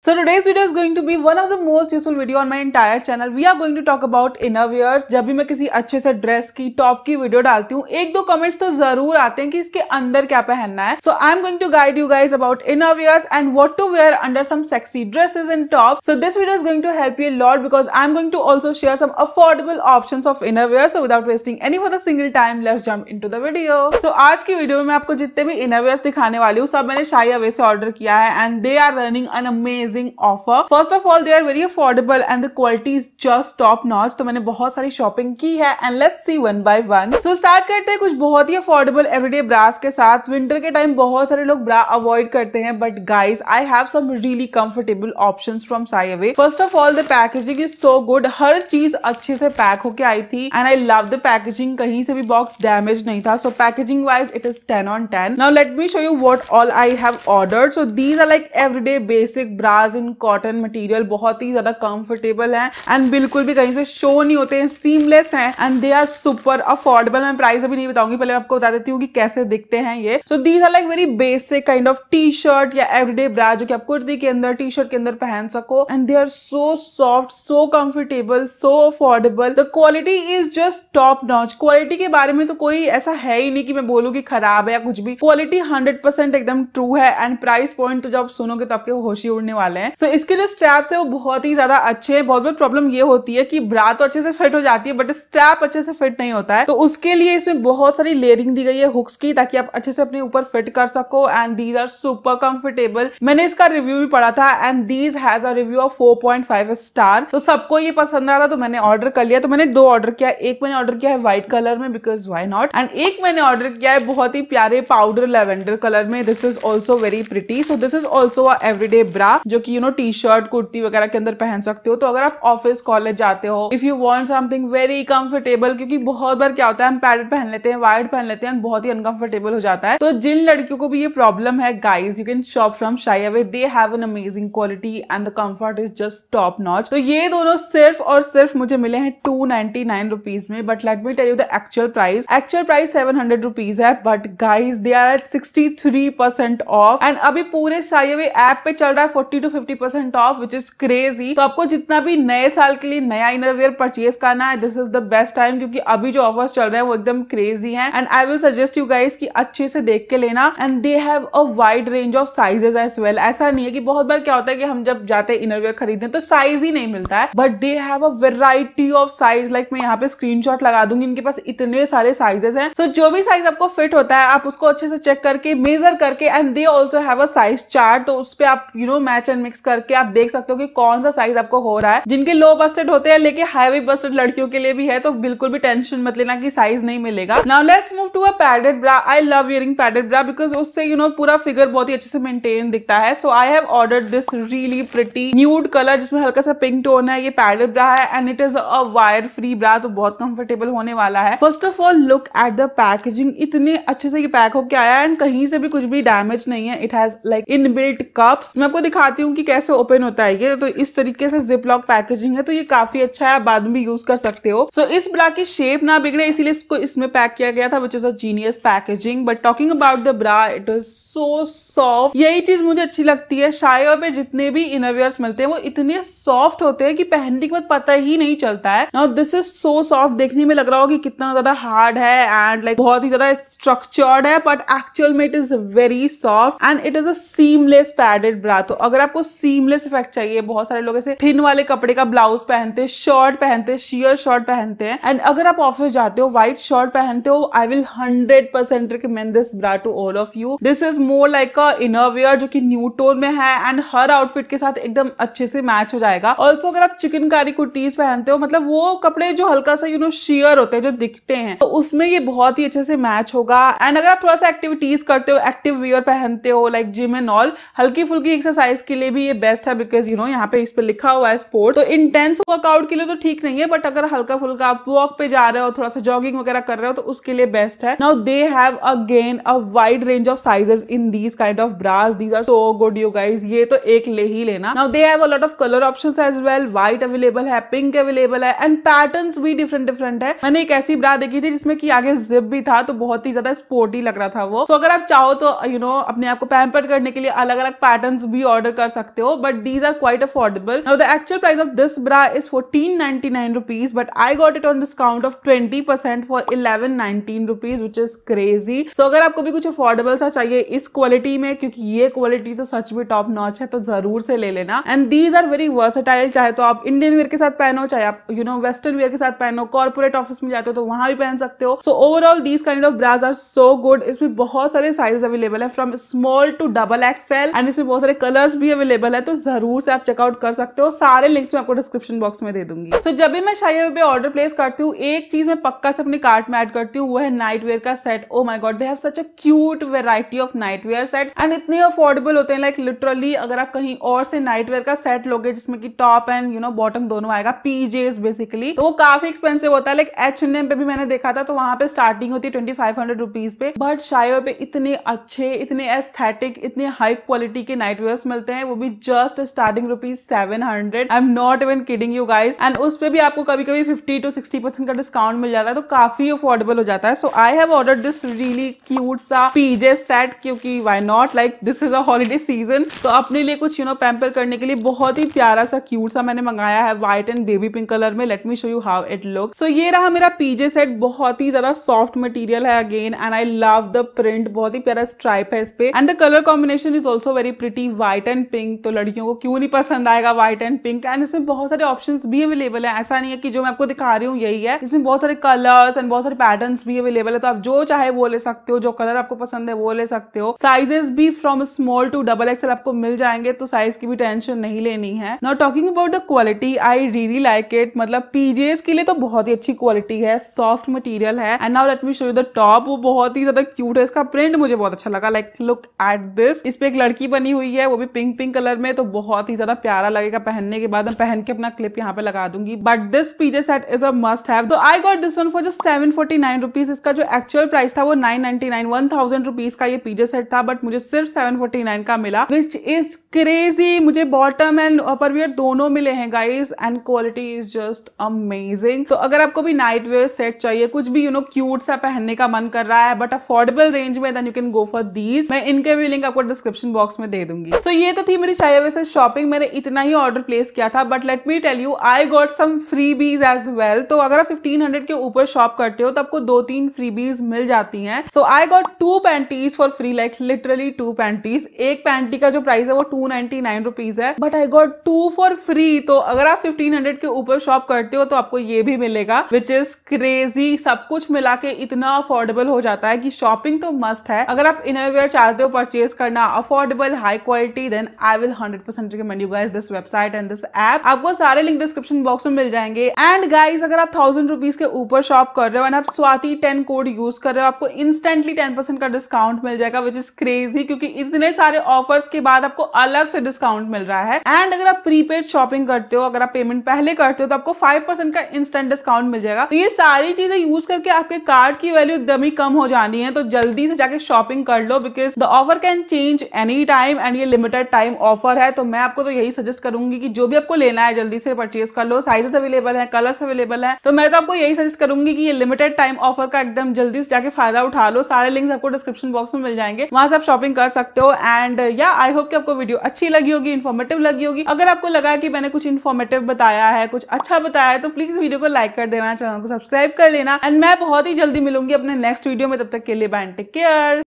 So today's video is going to be one of the most useful video on my entire channel. We are going to talk about inner wears. जब भी मैं किसी अच्छे से dress की top की video डालती हूँ एक दो कमेंट्स तो जरूर आते हैं कि इसके अंदर क्या पहनना है so I am going to guide you guys about inner wears and what to wear under some sexy dresses and top so this video is going to help you lot because I am going to also share some affordable option of inner wear so without wasting any for the single time let's jump into the video so आज की video में मैं आपको जितने भी inner wears दिखाने वाली हूँ सब मैंने शाही अवे से ऑर्डर किया है and they are running an amaze amazing offer first of all they are very affordable and the quality is just top notch तो मैंने बहुत सारी शॉपिंग की है and let's see one by one so start करते हैं कुछ बहुत ही अफोर्डेबल एवरीडे ब्रास के साथ विंटर के टाइम बहुत सारे लोग ब्रा अवॉइड करते हैं but guys I have some really comfortable option from Shyaway first of all the packaging is so good हर चीज अच्छे से पैक होके आई थी and I love the packaging कहीं से भी बॉक्स डैमेज नहीं था so packaging wise it is ten on ten now let me show you what all I have order so these are like everyday basic bra in cotton material बहुत ही ज्यादा comfortable है and बिल्कुल भी कहीं से शो नहीं होते हैं सीमलेस हैं and they are super affordable मैं प्राइस अभी नहीं बताऊंगी पहले आपको बता देती हूँ कि कैसे दिखते हैं ये so these are like very basic kind of T shirt या एवरीडे ब्रा जो कि आप कुर्ती के अंदर टी शर्ट के अंदर पहन सको and they are so soft so comfortable so affordable the quality is just top notch quality के बारे में तो कोई ऐसा है ही नहीं कि मैं बोलूँ कि खराब है या कुछ भी क्वालिटी हंड्रेड एकदम ट्रू है एंड प्राइस पॉइंट तो जब सुनोगे तो आपके होशी उड़ने वाले वाले हैं सो so, इसके जो स्ट्रैप्स है वो बहुत ही ज्यादा अच्छे हैं बहुत बहुत प्रॉब्लम ये होती है कि ब्रा तो अच्छे से फिट हो जाती है बट स्ट्रैप अच्छे से फिट नहीं होता है तो उसके लिए इसमें बहुत सारी लेयरिंग दी गई है हुक्स की ताकि आप अच्छे से अपने ऊपर फिट कर सको and these are super comfortable मैंने इसका रिव्यू भी पढ़ा था and these has a review of 4.5 star तो सबको ये पसंद आ रहा तो मैंने ऑर्डर कर लिया तो मैंने दो ऑर्डर किया एक मैंने ऑर्डर किया है व्हाइट कलर में बिकॉज व्हाई नॉट एंड एक मैंने ऑर्डर किया है बहुत ही प्यारे पाउडर लेवेंडर कलर में this is also very pretty so this is also everyday bra जो जो कि you know T shirt kurti वगैरह के अंदर पहन सकते हो तो अगर आप ऑफिस कॉलेज जाते हो if you want something very comfortable क्योंकि बहुत बार क्या होता है हम पैड पहन लेते हैं वाइड पहन लेते हैं बहुत ही अनकंफर्टेबल हो जाता है तो जिन लड़कियों को भी ये प्रॉब्लम है guys you can shop from Shyaway they have an amazing quality and the comfort is just top notch तो ये दोनों सिर्फ और सिर्फ मुझे मिले हैं टू नाइनटी नाइन रुपीज में but let me tell you the actual price actual price seven hundred rupees है but guys they are at sixty three percent off and अभी पूरे शाई अवे ऐप पे चल रहा है forty two to fifty percent off which is crazy तो आपको जितना भी नए साल के लिए नया इनरवेयर परचेज करना है this is the best time क्योंकि अभी जो ऑफर्स चल रहे हैं वो एकदम क्रेजी है and I will suggest you guys की अच्छे से देख के लेना and they have a wide range of sizes as well ऐसा नहीं है कि बहुत बार क्या होता है कि हम जब जाते हैं इनरवेयर खरीदने तो साइज ही नहीं मिलता है but they have a variety of size like मैं यहाँ पे स्क्रीन लगा दूंगी इनके पास इतने सारे साइजेस हैं सो so, जो भी साइज आपको फिट होता है आप उसको अच्छे से चेक करके मेजर करके and they also have a size chart तो उस पर आप you know match and collection mix करके आप देख सकते हो कि कौन सा साइज आपको हो रहा है जिनके लो बस्टेड होते हैं लेकिन हाईवे बस्टेड लड़कियों के लिए भी है तो बिल्कुल भी टेंशन मत लेना की साइज नहीं मिलेगा now let's move to a padded bra I love wearing padded bra because उससे यू नो पूरा फिगर बहुत ही अच्छे से मेंटेन दिखता है so I have order this really pretty nude colour जिसमें हल्का सा पिंक टोन है ये पैडेड ब्रा है and it is a wire free bra तो बहुत कंफर्टेबल होने वाला है first of all look at the packaging इतने अच्छे से ये पैक होके आया एंड कहीं से भी कुछ भी डैमेज नहीं है it has like in built cups मैं आपको दिखाती हूँ दूँ कि कैसे ओपन होता है ये तो इस तरीके से जिप लॉक पैकेजिंग है तो ये काफी अच्छा है आप बाद में भी यूज कर सकते हो सो so, इस ब्रा की शेप ना बिगड़े इसीलिए इसको इसमें पैक किया गया था which is a genius packaging but talking about the bra it is so soft यही चीज मुझे अच्छी लगती है शायर पे जितने भी इनरवियर्स मिलते हैं वो इतने सॉफ्ट होते हैं कि पहनने के बाद पता ही नहीं चलता है now this is so soft देखने में लग रहा हो कि कितना ज्यादा हार्ड है एंड लाइक like, बहुत ही ज्यादा स्ट्रक्चर्ड है बट एक्चुअल में it is very soft and it is a seamless padded bra तो अगर आपको आपको सीमलेस इफेक्ट चाहिए बहुत सारे लोग ऐसे थिन वाले कपड़े का ब्लाउज पहनते हैं शर्ट पहनते हैं शियर शर्ट पहनते हैं एंड अगर आप ऑफिस जाते हो व्हाइट शर्ट पहनते हो I will hundred percent recommend this bra to all of you this is more like a inner wear जो कि न्यू टोन में है एंड हर आउटफिट के साथ एकदम अच्छे से मैच हो जाएगा ऑल्सो अगर आप चिकनकारी कुर्तीज पहनते हो मतलब वो कपड़े जो हल्का सा यू नो शेयर होते हैं जो दिखते हैं तो उसमें ये बहुत ही अच्छे से मैच होगा एंड अगर आप थोड़ा सा एक्टिविटीज करते हो एक्टिव वेयर पहनते हो लाइक जिम एंड ऑल हल्की फुल्की एक्सरसाइज के लिए भी ये बेस्ट है बिकॉज यू नो यहाँ पे इस पर लिखा हुआ है स्पोर्ट तो इंटेंस वर्कआउट के लिए तो ठीक नहीं है बट अगर हल्का फुल्का आप वॉक पे जा रहे हो थोड़ा सा जॉगिंग वगैरह कर रहे हो तो उसके लिए बेस्ट है now they have again a wide range of sizes in these kind of bras these are so good you guys ये तो एक ले ही लेना now they have a lot of colour option as well white available है pink available है and pattern भी different different है मैंने एक ऐसी ब्रा देखी थी जिसमें की आगे जिप भी था तो बहुत ही ज्यादा स्पोर्टी लग रहा था वो सो so, अगर आप चाहो तो यू you नो know, अपने आप को पैम्पर करने के लिए अलग अलग पैटर्न भी ऑर्डर कर कर सकते हो but these are quite affordable now the actual price of this bra is fourteen ninety nine rupees but I got it on discount of twenty percent for eleven nineteen rupees which is crazy so अगर आपको भी कुछ affordable सा चाहिए इस quality में क्योंकि ये क्वालिटी तो सच में टॉप नॉच है तो जरूर से ले लेना and these are very versatile चाहे तो आप इंडियन वेयर के साथ पहनो चाहे आप यू नो वेस्टर्न वेयर के साथ पहनो कॉर्पोरेट ऑफिस में जाते हो तो वहां भी पहन सकते हो so overall these kind of bras are so good इसमें बहुत सारे साइज अवेलेबल है from small to double XL and इसमें बहुत सारे कलर्स भी अवेलेबल है तो जरूर से आप चेकआउट कर सकते हो सारे लिंक्स मैं आपको डिस्क्रिप्शन बॉक्स में दे दूंगी सो so, जब भी मैं शाइया पे ऑर्डर प्लेस करती हूँ एक चीज मैं पक्का से अपने कार्ट में एड करती हूँ वो है नाइट वेयर का set oh my god they have such a cute variety of night wear set and इतने अफोर्डेबल होते हैं लाइक like, लिटरली अगर आप कहीं और से नाइट वेयर का सेट लोगे जिसमें की top and you know bottom दोनों आएगा पीजेस बेसिकली तो वो काफी एक्सपेंसिव होता है लाइक एच एन एम पे भी मैंने देखा था तो वहां पे स्टार्टिंग होती है ट्वेंटी फाइव हंड्रेड रुपीज पे बट शाइया पे इतने अच्छे इतने एस्थेटिक इतने हाई क्वालिटी के नाइट वेयर्स मिलते हैं वो भी just starting rupees seven hundred I am not even kidding you guys and उस पर भी आपको कभी कभी फिफ्टी टू सिक्सटी परसेंट का डिस्काउंट मिल जाता है तो काफी अफोर्डेबल हो जाता है so I have order this really cute सा पीजे सेट क्योंकि why not like this is a holiday season तो अपने लिए कुछ यू नो पैम्पर करने के लिए बहुत ही प्यारा सा क्यूट सा मैंने मंगाया है white and baby pink colour में let me show you how it look so ये रहा मेरा पीजे सेट बहुत ही ज्यादा सॉफ्ट मटेरियल है again and I love the print बहुत ही प्यारा स्ट्राइप है इस पे and the colour combination is also very pretty white and pink pink तो लड़कियों को क्यों नहीं पसंद आएगा व्हाइट एंड पिंक एंड इसमें बहुत सारे ऑप्शन भी अवेलेबल है ऐसा नहीं है कि जो मैं आपको दिखा रही हूँ यही है इसमें बहुत सारे कलर्स एंड बहुत सारे पैटर्न भी अवेलेबल है तो आप जो चाहे वो ले सकते हो जो कलर आपको पसंद है वो ले सकते हो साइजेस भी from small to double XL आपको मिल जाएंगे तो साइज की भी टेंशन नहीं लेनी है not talking about the quality I really like it मतलब पीजेस के लिए तो बहुत ही अच्छी क्वालिटी है सॉफ्ट मटेरियल है and now let me show you the top वो बहुत ही ज्यादा क्यूट है इसका प्रिंट मुझे बहुत अच्छा लगा लाइक लुक एट दिस इस पे एक लड़की बनी हुई है वो भी पिंक पिंक पिंक कलर में तो बहुत ही ज्यादा प्यारा लगेगा पहनने के बाद मैं पहन के अपना क्लिप यहाँ पे लगा दूंगी but this PJ set is a must have तो I got this one for just seven forty nine rupees इसका जो एक्चुअल प्राइस था वो nine ninety nine one thousand rupees का ये पीजे सेट था बट मुझे सिर्फ सेवन फोर्टी नाइन का मिला विच इज क्रेजी मुझे बॉटम एंड अपर वियर दोनों मिले हैं guys and quality is just amazing तो अगर आपको भी नाइट वेयर सेट चाहिए कुछ भी यू नो क्यूट सा पहनने का मन कर रहा है बट अफोर्डेबल रेंज में then you can go for these मैं इनके भी लिंक आपको डिस्क्रिप्शन बॉक्स में दे दूंगी सो so, ये तो थी मेरी शाया वैसे शॉपिंग मैंने इतना ही ऑर्डर प्लेस किया था but let me tell you I got some freebies as well तो अगर आप 1500 के ऊपर शॉप करते हो तो आपको दो तीन फ्री बीज मिल जाती हैं so I got two panties for free like literally two panties एक पैंटी का जो प्राइस है वो टू नाइनटी नाइन रुपीज है but I got two for free तो अगर आप फिफ्टीन हंड्रेड के ऊपर शॉप करते हो तो आपको ये भी मिलेगा विच इज क्रेजी सब कुछ मिला के इतना अफोर्डेबल हो जाता है कि शॉपिंग तो मस्ट है अगर आप इनरवेयर चाहते हो परचेज करना affordable high quality then I will hundred percent recommend you guys this website and this app आपको सारे लिंक डिस्क्रिप्शन बॉक्स में मिल जाएंगे एंड गाइज अगर आप थाउजेंड रुपीज के ऊपर शॉप कर रहे हो एंड आप स्वाति टेन कोड यूज कर रहे हो आपको इंस्टेंटली टेन परसेंट का डिस्काउंट मिल जाएगा विच इज क्रेजी क्योंकि इतने सारे ऑफर्स के बाद आपको अलग से डिस्काउंट मिल रहा है एंड अगर आप प्रीपेड शॉपिंग करते हो अगर आप पेमेंट पहले करते हो तो आपको फाइव परसेंट का इंस्टेंट डिस्काउंट मिल जाएगा तो ये सारी चीजें यूज करके आपके कार्ड की वैल्यू एकदम ही कम हो जानी है तो जल्दी से जाके शॉपिंग कर लो because the offer can change any time and ये लिमिटेड टाइम टाइम ऑफर है तो मैं आपको तो यही सजेस्ट करूंगी कि जो भी आपको लेना है जल्दी से परचेज कर लो साइजेस अवेलेबल है कलर्स अवेलेबल है तो मैं तो आपको यही सजेस्ट करूंगी कि ये लिमिटेड टाइम ऑफर का एकदम जल्दी से जाके फायदा उठा लो सारे लिंक्स आपको डिस्क्रिप्शन बॉक्स में मिल जाएंगे वहां से आप शॉपिंग कर सकते हो एंड या आई होप कि आपको वीडियो अच्छी लगी होगी इन्फॉर्मेटिव लगी होगी अगर आपको लगा कि मैंने कुछ इन्फॉर्मेटिव बताया है कुछ अच्छा बताया है तो प्लीज वीडियो को लाइक कर देना चैनल को सब्सक्राइब कर लेना एंड मैं बहुत ही जल्दी मिलूंगी अपने नेक्स्ट वीडियो में तब तक के लिए बाय टेक केयर